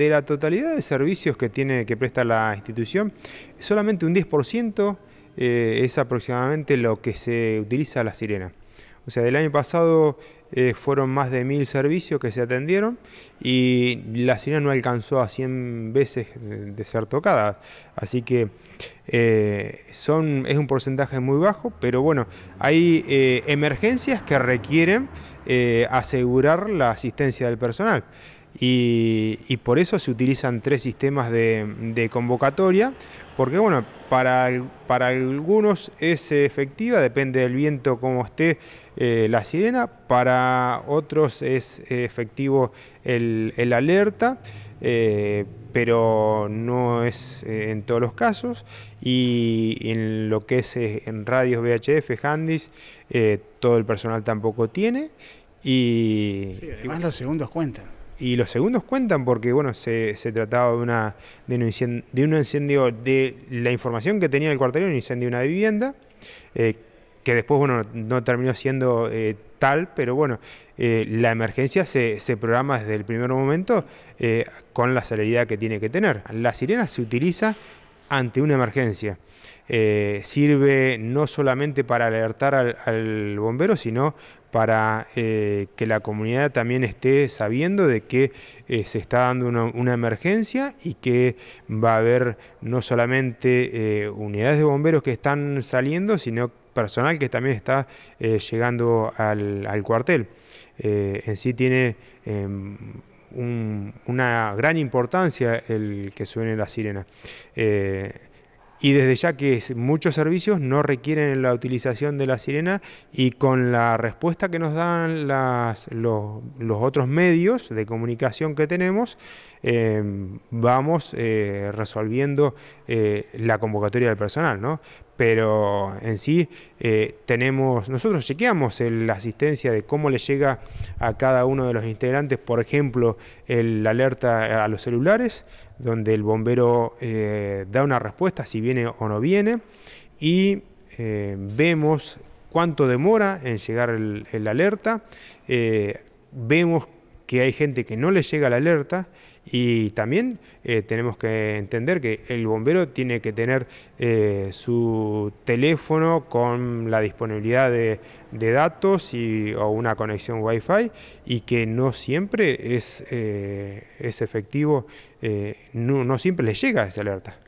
De la totalidad de servicios que, tiene, que presta la institución, solamente un 10% eh, es aproximadamente lo que se utiliza la sirena. O sea, del año pasado eh, fueron más de mil servicios que se atendieron y la sirena no alcanzó a 100 veces de ser tocada. Así que eh, son, es un porcentaje muy bajo, pero bueno, hay emergencias que requieren asegurar la asistencia del personal. Y, por eso se utilizan tres sistemas de, convocatoria, porque bueno, para, para, algunos es efectiva, depende del viento como esté eh, la sirena, para otros es efectivo el, alerta. Eh, pero no es eh, en todos los casos. Y en lo que es en radios VHF, Handys, todo el personal tampoco tiene. Y, además los segundos cuentan y los segundos cuentan porque bueno se, se trataba de una de un, incendio, de la información que tenía el cuartel, un incendio de una vivienda eh, que después bueno no terminó siendo eh, tal pero bueno eh, la emergencia se, se, programa desde el primer momento con la celeridad que tiene que tener la sirena se utiliza ante una emergencia eh, sirve no solamente para alertar al, bombero, sino para eh, que la comunidad también esté sabiendo de que eh, se está dando una, emergencia y que va a haber no solamente unidades de bomberos que están saliendo, sino personal que también está llegando al, cuartel. en sí tiene em, una gran importancia el que suene la sirena y desde ya que muchos servicios no requieren la utilización de la sirena y con la respuesta que nos dan los, otros medios de comunicación que tenemos, em, vamos eh, resolviendo eh, la convocatoria del personal. ¿no? pero en sí eh, tenemos, nosotros chequeamos la asistencia de cómo le llega a cada uno de los integrantes, por ejemplo, la alerta a los celulares, donde el bombero eh, da una respuesta si viene o no viene, y eh, vemos cuánto demora en llegar el, alerta, vemos que hay gente que no le llega la alerta y también eh, tenemos que entender que el bombero tiene que tener eh, su teléfono con la disponibilidad de, datos y, o una conexión wifi y que no siempre es, eh, es efectivo, no, no siempre le llega esa alerta.